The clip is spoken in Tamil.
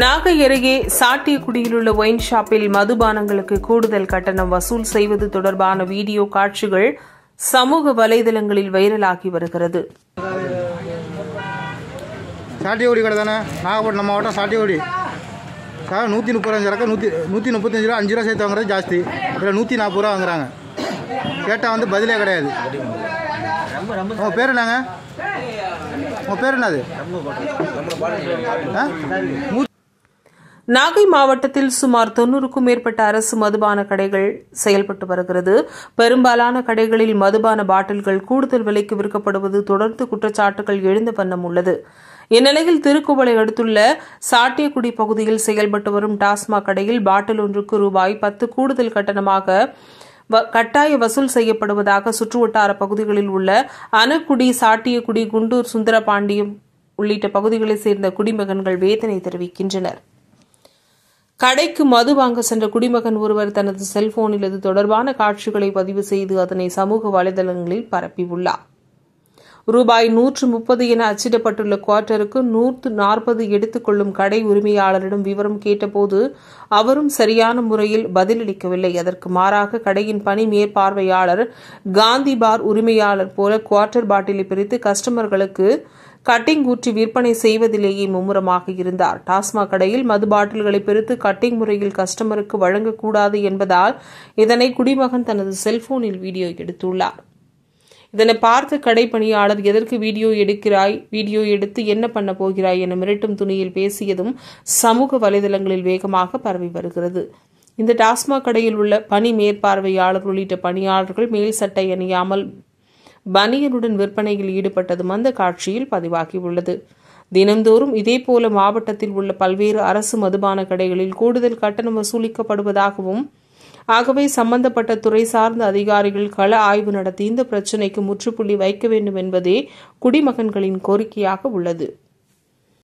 நாகை அருகே சாட்டியக்குடியில் உள்ள ஒயின் ஷாப்பில் மதுபானங்களுக்கு கூடுதல் கட்டணம் வசூல் செய்வது தொடர்பான வீடியோ காட்சிகள் சமூக வலைதளங்களில் வைரலாகி வருகிறது சாட்டியக்குடி கடை தானே நாகப்பட்டினம் மாவட்டம் சாட்டியக்குடி சார் நூற்றி முப்பத்தஞ்சு ரூபா நூற்றி நூற்றி முப்பத்தஞ்சு ரூபா அஞ்சு ரூபா சேர்த்து வாங்குறது ஜாஸ்தி இல்லை நூற்றி நாற்பது ரூபா வாங்குறாங்க கேட்டால் வந்து பதிலே கிடையாது உங்கள் பேர் என்னங்க உங்கள் பேர் என்னது நாகை மாவட்டத்தில் சுமார் தொன்னூறுக்கும் மேற்பட்ட அரசு மதுபான கடைகள் செயல்பட்டு வருகிறது பெரும்பாலான கடைகளில் மதுபான பாட்டில்கள் கூடுதல் விலைக்கு விற்கப்படுவது தொடர்ந்து குற்றச்சாட்டுகள் எழுந்த வண்ணம் உள்ளது இந்நிலையில் திருக்குவளை அடுத்துள்ள சாட்டியக்குடி பகுதியில் செயல்பட்டு வரும் டாஸ்மாக் கடையில் பாட்டில் ஒன்றுக்கு ரூபாய் பத்து கூடுதல் கட்டணமாக கட்டாய வசூல் செய்யப்படுவதாக சுற்றுவட்டார பகுதிகளில் உள்ள அனக்குடி சாட்டியக்குடி குண்டூர் சுந்தரபாண்டியம் உள்ளிட்ட பகுதிகளைச் சேர்ந்த குடிமகன்கள் வேதனை தெரிவிக்கின்றனர் கடைக்கு மது வாங்க சென்ற குடிமகன் ஒருவர் தனது செல்போனில் இது தொடர்பான காட்சிகளை பதிவு செய்து அதனை சமூக வலைதளங்களில் பரப்பியுள்ளார் ரூபாய் நூற்று முப்பது என அச்சிடப்பட்டுள்ள குவார்ட்டருக்கு நூற்று நாற்பது எடுத்துக்கொள்ளும் கடை உரிமையாளரிடம் விவரம் கேட்டபோது அவரும் சரியான முறையில் பதிலளிக்கவில்லை அதற்கு மாறாக கடையின் பணி மேற்பார்வையாளர் காந்தி பார் உரிமையாளர் போல குவார்ட்டர் பாட்டிலை பிரித்து கஸ்டமர்களுக்கு கட்டிங் ஊற்றி விற்பனை செய்வதிலேயே மும்முரமாக இருந்தார் டாஸ்மாக் கடையில் மது பாட்டில்களை பிரித்து கட்டிங் முறையில் கஸ்டமருக்கு வழங்கக்கூடாது என்பதால் இதனை குடிமகன் தனது செல்போனில் வீடியோ எடுத்துள்ளார் இதனை பார்த்து கடை பணியாளர் எதற்கு வீடியோ எடுக்கிறாய் வீடியோ எடுத்து என்ன பண்ண போகிறாய் என மிரட்டும் துணியில் பேசியதும் சமூக வலைதளங்களில் வேகமாக பரவி வருகிறது இந்த டாஸ்மாக் கடையில் உள்ள பணி மேற்பார்வையாளர் உள்ளிட்ட பணியாளர்கள் மேல் சட்டை அணியாமல் பனியனுடன் விற்பனையில் ஈடுபட்டதும் அந்த காட்சியில் பதிவாகியுள்ளது தினந்தோறும் இதேபோல மாவட்டத்தில் உள்ள பல்வேறு அரசு மதுபான கடைகளில் கூடுதல் கட்டணம் வசூலிக்கப்படுவதாகவும் ஆகவே சம்பந்தப்பட்ட துறை சார்ந்த அதிகாரிகள் கள ஆய்வு நடத்தி இந்த பிரச்சினைக்கு முற்றுப்புள்ளி வைக்க வேண்டும் என்பதே குடிமகன்களின் கோரிக்கையாக உள்ளது